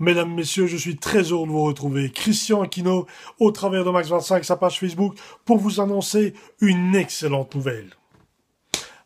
Mesdames, messieurs, je suis très heureux de vous retrouver. Christian Aquino, au travers de Max25, sa page Facebook, pour vous annoncer une excellente nouvelle.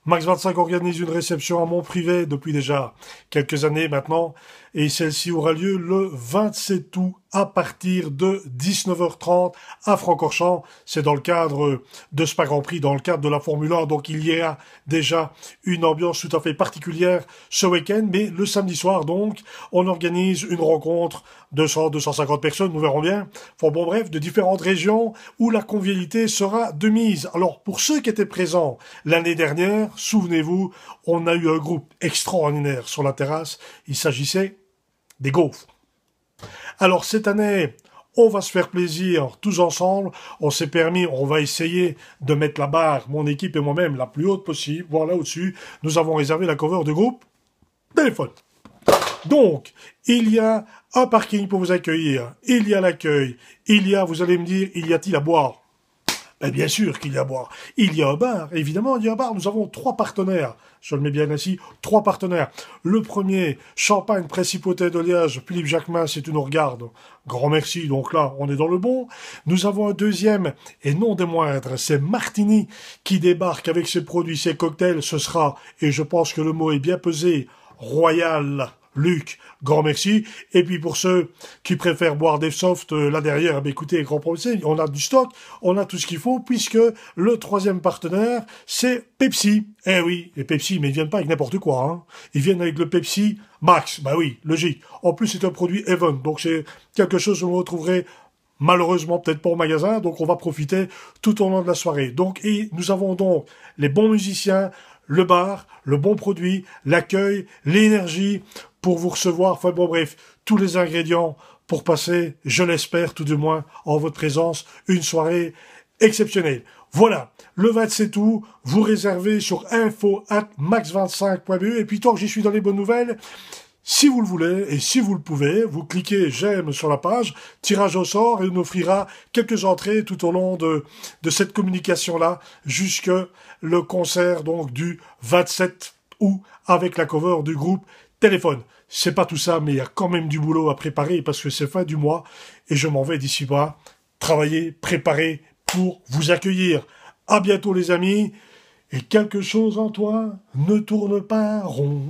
Max25 organise une réception à mon privé depuis déjà quelques années maintenant, et celle-ci aura lieu le 27 août à partir de 19h30 à Francorchamps. C'est dans le cadre de ce Grand Prix, dans le cadre de la Formule 1. Donc il y a déjà une ambiance tout à fait particulière ce week-end. Mais le samedi soir, donc, on organise une rencontre de 200, 250 personnes, nous verrons bien. Enfin bon, bref, de différentes régions où la convivialité sera de mise. Alors, pour ceux qui étaient présents l'année dernière, souvenez-vous, on a eu un groupe extraordinaire sur la terrasse. Il s'agissait des gaufres. Alors cette année, on va se faire plaisir tous ensemble. On s'est permis, on va essayer de mettre la barre, mon équipe et moi-même, la plus haute possible, voilà, au-dessus. Nous avons réservé la cover de groupe téléphone. Donc, il y a un parking pour vous accueillir, il y a l'accueil, il y a, vous allez me dire, il y a-t-il à boire eh, bien sûr qu'il y a à boire. Il y a un bar, évidemment, il y a un bar. Nous avons trois partenaires, je le mets bien ainsi, trois partenaires. Le premier, Champagne Principauté de Liège, Philippe Jacquemin, si tu nous regardes, grand merci, donc là, on est dans le bon. Nous avons un deuxième, et non des moindres, c'est Martini, qui débarque avec ses produits, ses cocktails, ce sera, et je pense que le mot est bien pesé, Royal Luc, grand merci. Et puis pour ceux qui préfèrent boire des softs euh, là derrière, eh écoutez, grand problème, on a du stock, on a tout ce qu'il faut, puisque le troisième partenaire, c'est Pepsi. Eh oui, et Pepsi, mais ils viennent pas avec n'importe quoi. Hein. Ils viennent avec le Pepsi Max, bah oui, logique. En plus, c'est un produit Even, donc c'est quelque chose que vous retrouverez malheureusement peut-être pas au magasin, donc on va profiter tout au long de la soirée. Donc, et nous avons donc les bons musiciens, le bar, le bon produit, l'accueil, l'énergie, pour vous recevoir. Enfin bon, bref, tous les ingrédients pour passer, je l'espère tout du moins, en votre présence, une soirée exceptionnelle. Voilà, le 27 c'est tout, vous réservez sur info at max25.be et puis tant que j'y suis dans les bonnes nouvelles, si vous le voulez et si vous le pouvez, vous cliquez j'aime sur la page, tirage au sort et on offrira quelques entrées tout au long de, de cette communication-là jusque le concert donc du 27 août avec la cover du groupe téléphone. C'est pas tout ça, mais il y a quand même du boulot à préparer parce que c'est fin du mois et je m'en vais d'ici bas travailler, préparer pour vous accueillir. À bientôt les amis et quelque chose en toi ne tourne pas rond.